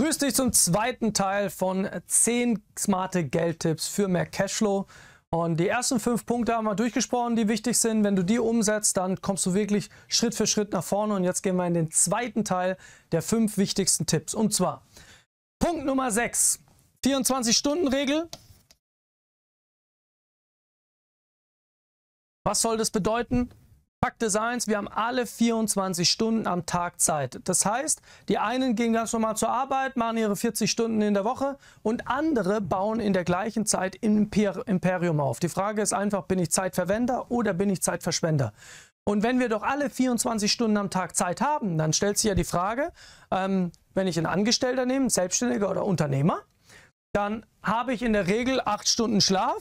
begrüße dich zum zweiten Teil von 10 smarte Geldtipps für mehr Cashflow. Und die ersten fünf Punkte haben wir durchgesprochen, die wichtig sind. Wenn du die umsetzt, dann kommst du wirklich Schritt für Schritt nach vorne. Und jetzt gehen wir in den zweiten Teil der fünf wichtigsten Tipps. Und zwar Punkt Nummer 6, 24-Stunden-Regel. Was soll das bedeuten? Fakt ist eins, wir haben alle 24 Stunden am Tag Zeit. Das heißt, die einen gehen ganz normal zur Arbeit, machen ihre 40 Stunden in der Woche und andere bauen in der gleichen Zeit Imperium auf. Die Frage ist einfach, bin ich Zeitverwender oder bin ich Zeitverschwender? Und wenn wir doch alle 24 Stunden am Tag Zeit haben, dann stellt sich ja die Frage, ähm, wenn ich einen Angestellter nehme, Selbstständiger oder Unternehmer, dann habe ich in der Regel acht Stunden Schlaf,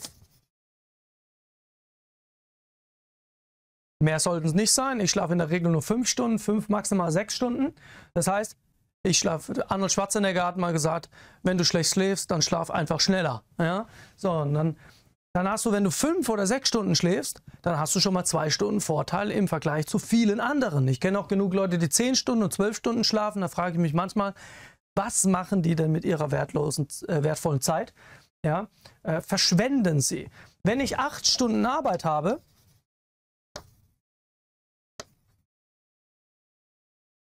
Mehr sollten es nicht sein. Ich schlafe in der Regel nur fünf Stunden, fünf maximal sechs Stunden. Das heißt, ich schlafe. Arnold Schwarzenegger hat mal gesagt, wenn du schlecht schläfst, dann schlaf einfach schneller. Ja? So, und dann, dann hast du, wenn du fünf oder sechs Stunden schläfst, dann hast du schon mal zwei Stunden Vorteil im Vergleich zu vielen anderen. Ich kenne auch genug Leute, die zehn Stunden und zwölf Stunden schlafen. Da frage ich mich manchmal, was machen die denn mit ihrer wertlosen, äh, wertvollen Zeit? Ja? Äh, verschwenden sie. Wenn ich acht Stunden Arbeit habe,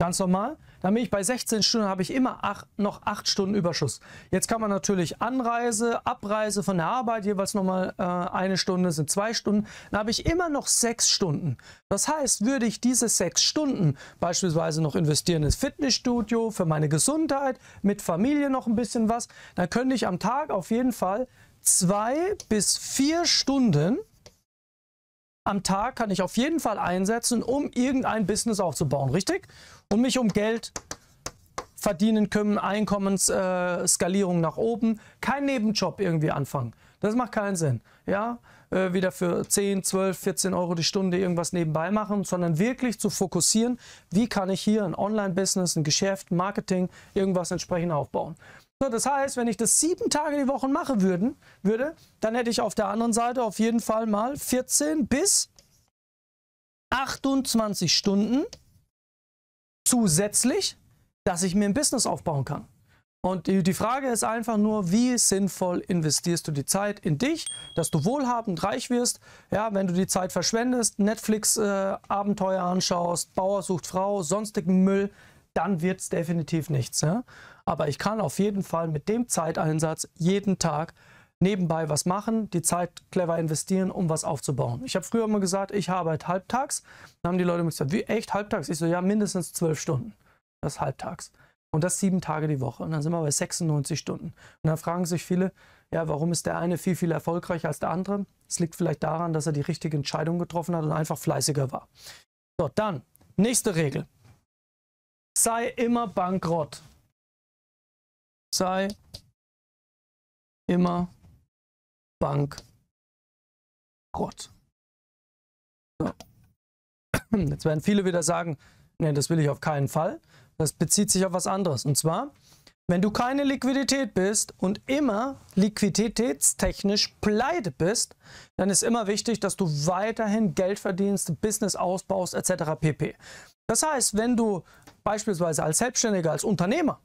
Ganz normal. Dann bin ich bei 16 Stunden, habe ich immer acht, noch 8 Stunden Überschuss. Jetzt kann man natürlich Anreise, Abreise von der Arbeit, jeweils nochmal äh, eine Stunde, sind zwei Stunden. Dann habe ich immer noch 6 Stunden. Das heißt, würde ich diese 6 Stunden beispielsweise noch investieren ins Fitnessstudio, für meine Gesundheit, mit Familie noch ein bisschen was, dann könnte ich am Tag auf jeden Fall 2 bis 4 Stunden am Tag kann ich auf jeden Fall einsetzen, um irgendein Business aufzubauen, richtig? Und mich um Geld verdienen kümmern, Einkommensskalierung äh, nach oben, kein Nebenjob irgendwie anfangen. Das macht keinen Sinn. Ja, äh, wieder für 10, 12, 14 Euro die Stunde irgendwas nebenbei machen, sondern wirklich zu fokussieren, wie kann ich hier ein Online-Business, ein Geschäft, Marketing, irgendwas entsprechend aufbauen. So, ne, das heißt, wenn ich das sieben Tage die Woche machen würden, würde, dann hätte ich auf der anderen Seite auf jeden Fall mal 14 bis 28 Stunden zusätzlich, dass ich mir ein Business aufbauen kann. Und die Frage ist einfach nur, wie sinnvoll investierst du die Zeit in dich, dass du wohlhabend reich wirst. Ja, wenn du die Zeit verschwendest, Netflix-Abenteuer äh, anschaust, Bauer sucht Frau, sonstigen Müll, dann wird es definitiv nichts. Ja? Aber ich kann auf jeden Fall mit dem Zeiteinsatz jeden Tag nebenbei was machen, die Zeit clever investieren, um was aufzubauen. Ich habe früher immer gesagt, ich arbeite halbtags. Dann haben die Leute mir gesagt, wie echt halbtags? Ich so, ja, mindestens zwölf Stunden. Das ist halbtags. Und das sieben Tage die Woche. Und dann sind wir bei 96 Stunden. Und dann fragen sich viele, ja, warum ist der eine viel, viel erfolgreicher als der andere? Es liegt vielleicht daran, dass er die richtige Entscheidung getroffen hat und einfach fleißiger war. So, dann, nächste Regel. Sei immer bankrott sei immer bankrott. So. Jetzt werden viele wieder sagen, nee, das will ich auf keinen Fall. Das bezieht sich auf was anderes. Und zwar, wenn du keine Liquidität bist und immer liquiditätstechnisch pleite bist, dann ist immer wichtig, dass du weiterhin Geld verdienst, Business ausbaust etc. pp. Das heißt, wenn du beispielsweise als Selbstständiger, als Unternehmer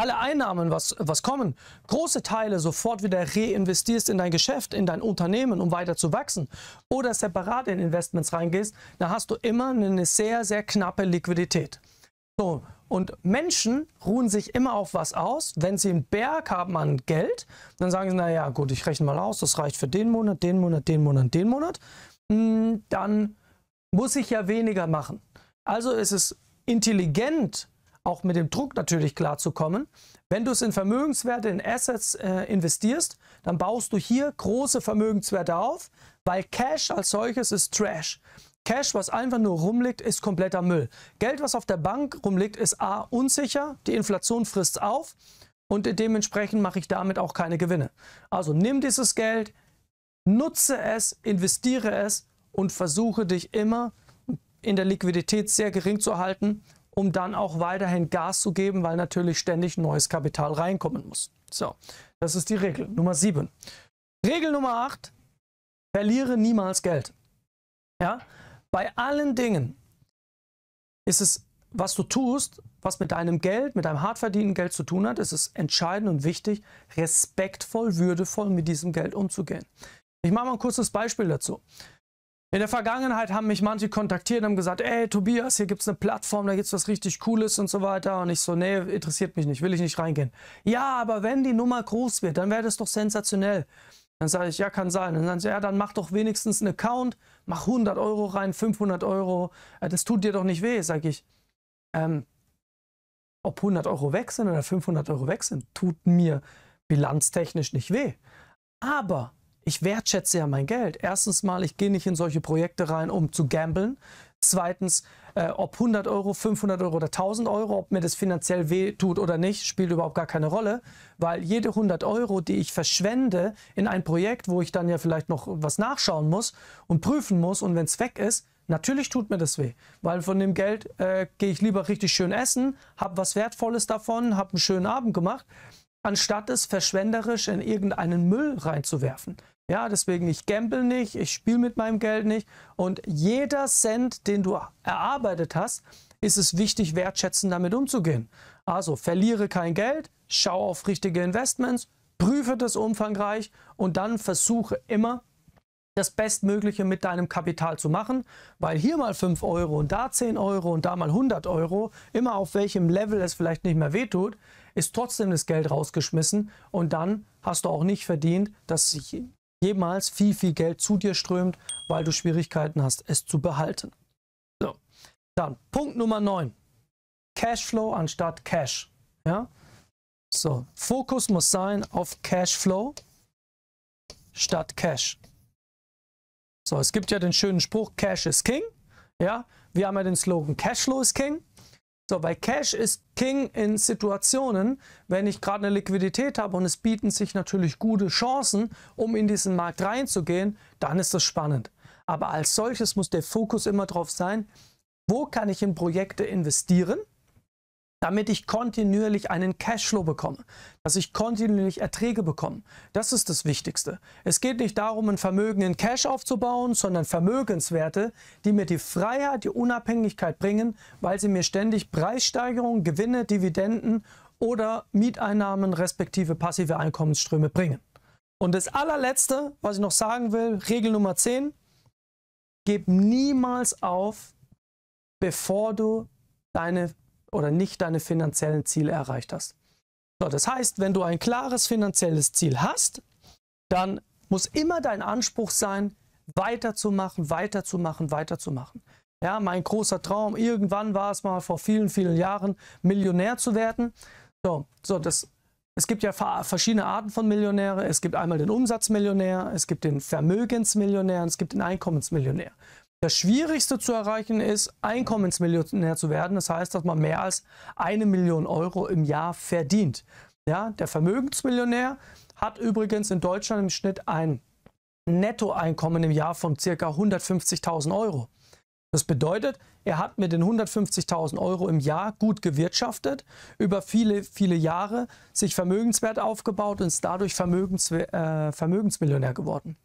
alle Einnahmen, was, was kommen, große Teile sofort wieder reinvestierst in dein Geschäft, in dein Unternehmen, um weiter zu wachsen oder separat in Investments reingehst, dann hast du immer eine sehr, sehr knappe Liquidität. So, und Menschen ruhen sich immer auf was aus. Wenn sie einen Berg haben an Geld, dann sagen sie, naja, gut, ich rechne mal aus, das reicht für den Monat, den Monat, den Monat, den Monat. Hm, dann muss ich ja weniger machen. Also ist es intelligent, auch mit dem Druck natürlich klarzukommen. Wenn du es in Vermögenswerte, in Assets äh, investierst, dann baust du hier große Vermögenswerte auf, weil Cash als solches ist Trash. Cash, was einfach nur rumliegt, ist kompletter Müll. Geld, was auf der Bank rumliegt, ist A, unsicher, die Inflation frisst auf und dementsprechend mache ich damit auch keine Gewinne. Also nimm dieses Geld, nutze es, investiere es und versuche dich immer in der Liquidität sehr gering zu halten um dann auch weiterhin Gas zu geben, weil natürlich ständig neues Kapital reinkommen muss. So, das ist die Regel Nummer 7. Regel Nummer 8, verliere niemals Geld. Ja? Bei allen Dingen ist es, was du tust, was mit deinem Geld, mit deinem hart verdienten Geld zu tun hat, ist es entscheidend und wichtig, respektvoll, würdevoll mit diesem Geld umzugehen. Ich mache mal ein kurzes Beispiel dazu. In der Vergangenheit haben mich manche kontaktiert und haben gesagt, ey Tobias, hier gibt es eine Plattform, da gibt es was richtig Cooles und so weiter. Und ich so, nee, interessiert mich nicht, will ich nicht reingehen. Ja, aber wenn die Nummer groß wird, dann wäre das doch sensationell. Dann sage ich, ja, kann sein. dann sagen sie, ja, dann mach doch wenigstens einen Account, mach 100 Euro rein, 500 Euro. Das tut dir doch nicht weh, sage ich. Ähm, ob 100 Euro weg sind oder 500 Euro weg sind, tut mir bilanztechnisch nicht weh. Aber ich wertschätze ja mein Geld. Erstens mal, ich gehe nicht in solche Projekte rein, um zu gamblen. Zweitens, äh, ob 100 Euro, 500 Euro oder 1000 Euro, ob mir das finanziell weh tut oder nicht, spielt überhaupt gar keine Rolle, weil jede 100 Euro, die ich verschwende in ein Projekt, wo ich dann ja vielleicht noch was nachschauen muss und prüfen muss und wenn es weg ist, natürlich tut mir das weh, weil von dem Geld äh, gehe ich lieber richtig schön essen, habe was Wertvolles davon, habe einen schönen Abend gemacht, anstatt es verschwenderisch in irgendeinen Müll reinzuwerfen. Ja, deswegen ich gamble nicht, ich spiele mit meinem Geld nicht und jeder Cent, den du erarbeitet hast, ist es wichtig, wertschätzend damit umzugehen. Also verliere kein Geld, schau auf richtige Investments, prüfe das umfangreich und dann versuche immer, das Bestmögliche mit deinem Kapital zu machen, weil hier mal 5 Euro und da 10 Euro und da mal 100 Euro, immer auf welchem Level es vielleicht nicht mehr wehtut, ist trotzdem das Geld rausgeschmissen und dann hast du auch nicht verdient, dass sich jemals viel, viel Geld zu dir strömt, weil du Schwierigkeiten hast, es zu behalten. So. Dann Punkt Nummer 9. Cashflow anstatt Cash. Ja? So, Fokus muss sein auf Cashflow statt Cash. So, es gibt ja den schönen Spruch, Cash is King. Ja, wir haben ja den Slogan Cashflow is King. So, weil Cash ist King in Situationen, wenn ich gerade eine Liquidität habe und es bieten sich natürlich gute Chancen, um in diesen Markt reinzugehen, dann ist das spannend. Aber als solches muss der Fokus immer darauf sein, wo kann ich in Projekte investieren, damit ich kontinuierlich einen Cashflow bekomme, dass ich kontinuierlich Erträge bekomme. Das ist das Wichtigste. Es geht nicht darum, ein Vermögen in Cash aufzubauen, sondern Vermögenswerte, die mir die Freiheit, die Unabhängigkeit bringen, weil sie mir ständig Preissteigerungen, Gewinne, Dividenden oder Mieteinnahmen respektive passive Einkommensströme bringen. Und das allerletzte, was ich noch sagen will, Regel Nummer 10, gib niemals auf, bevor du deine oder nicht deine finanziellen Ziele erreicht hast. So, das heißt, wenn du ein klares finanzielles Ziel hast, dann muss immer dein Anspruch sein, weiterzumachen, weiterzumachen, weiterzumachen. Ja, mein großer Traum, irgendwann war es mal vor vielen, vielen Jahren, Millionär zu werden. So, so das, es gibt ja verschiedene Arten von Millionären. Es gibt einmal den Umsatzmillionär, es gibt den Vermögensmillionär und es gibt den Einkommensmillionär. Das Schwierigste zu erreichen ist, Einkommensmillionär zu werden. Das heißt, dass man mehr als eine Million Euro im Jahr verdient. Ja, der Vermögensmillionär hat übrigens in Deutschland im Schnitt ein Nettoeinkommen im Jahr von ca. 150.000 Euro. Das bedeutet, er hat mit den 150.000 Euro im Jahr gut gewirtschaftet, über viele, viele Jahre sich Vermögenswert aufgebaut und ist dadurch Vermögensw äh, Vermögensmillionär geworden.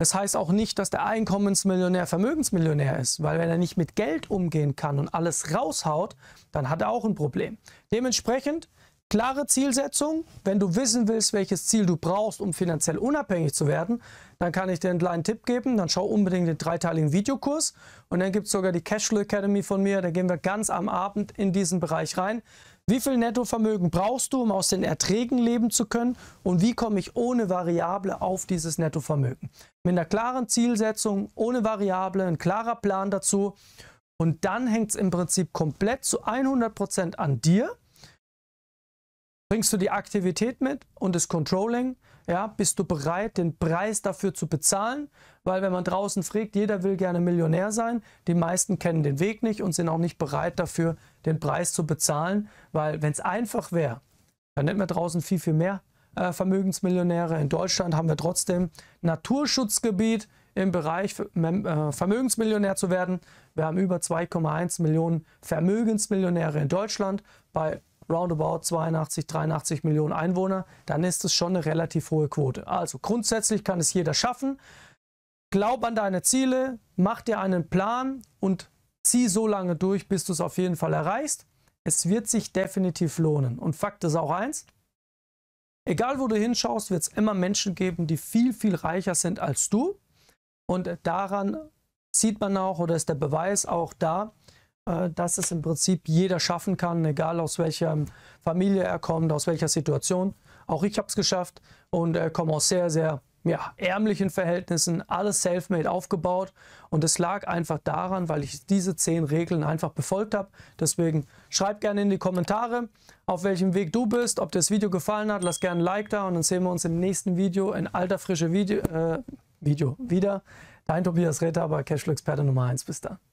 Das heißt auch nicht, dass der Einkommensmillionär Vermögensmillionär ist, weil wenn er nicht mit Geld umgehen kann und alles raushaut, dann hat er auch ein Problem. Dementsprechend klare Zielsetzung. Wenn du wissen willst, welches Ziel du brauchst, um finanziell unabhängig zu werden, dann kann ich dir einen kleinen Tipp geben. Dann schau unbedingt den dreiteiligen Videokurs und dann gibt es sogar die Cashflow Academy von mir. Da gehen wir ganz am Abend in diesen Bereich rein. Wie viel Nettovermögen brauchst du, um aus den Erträgen leben zu können? Und wie komme ich ohne Variable auf dieses Nettovermögen? Mit einer klaren Zielsetzung, ohne Variable, ein klarer Plan dazu. Und dann hängt es im Prinzip komplett zu 100% Prozent an dir. Bringst du die Aktivität mit und das Controlling. Ja, bist du bereit, den Preis dafür zu bezahlen? Weil wenn man draußen fragt, jeder will gerne Millionär sein, die meisten kennen den Weg nicht und sind auch nicht bereit dafür, den Preis zu bezahlen. Weil wenn es einfach wäre, dann hätten wir draußen viel, viel mehr äh, Vermögensmillionäre. In Deutschland haben wir trotzdem Naturschutzgebiet im Bereich äh, Vermögensmillionär zu werden. Wir haben über 2,1 Millionen Vermögensmillionäre in Deutschland bei roundabout 82, 83 Millionen Einwohner, dann ist es schon eine relativ hohe Quote. Also grundsätzlich kann es jeder schaffen. Glaub an deine Ziele, mach dir einen Plan und zieh so lange durch, bis du es auf jeden Fall erreichst. Es wird sich definitiv lohnen. Und Fakt ist auch eins, egal wo du hinschaust, wird es immer Menschen geben, die viel, viel reicher sind als du. Und daran sieht man auch oder ist der Beweis auch da, äh, dass es im Prinzip jeder schaffen kann, egal aus welcher Familie er kommt, aus welcher Situation. Auch ich habe es geschafft und äh, komme aus sehr, sehr ja, ärmlichen Verhältnissen, alles self-made aufgebaut. Und es lag einfach daran, weil ich diese zehn Regeln einfach befolgt habe. Deswegen schreib gerne in die Kommentare, auf welchem Weg du bist, ob dir das Video gefallen hat. Lass gerne ein Like da und dann sehen wir uns im nächsten Video, in alter frische Video, äh, Video wieder. Dein Tobias Retter, aber Cashflow-Experte Nummer 1. Bis dann.